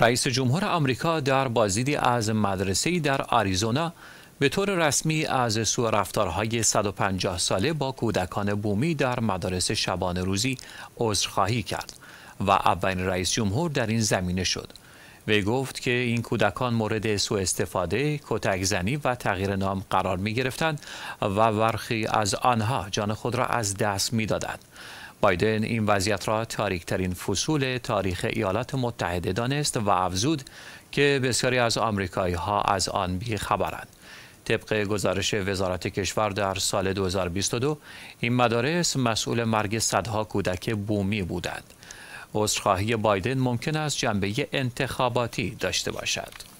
رئیس جمهور آمریکا در بازدید از مدرسه در آریزونا به طور رسمی از سوء رفتارهای 150 ساله با کودکان بومی در مدارس شبانه روزی عذرخواهی کرد و اولین رئیس جمهور در این زمینه شد. وی گفت که این کودکان مورد سوء استفاده، کتکزنی و تغییر نام قرار می گرفتند و برخی از آنها جان خود را از دست می دادند. بایدن این وضعیت را تاریکترین فصول تاریخ ایالات متحده دانست و افزود که بسیاری از آمریکایی ها از آن بیخبرند. طبق گزارش وزارت کشور در سال 2022 این مدارس مسئول مرگ صدها کودک بومی بودند. عذرخواهی بایدن ممکن است جنبه انتخاباتی داشته باشد.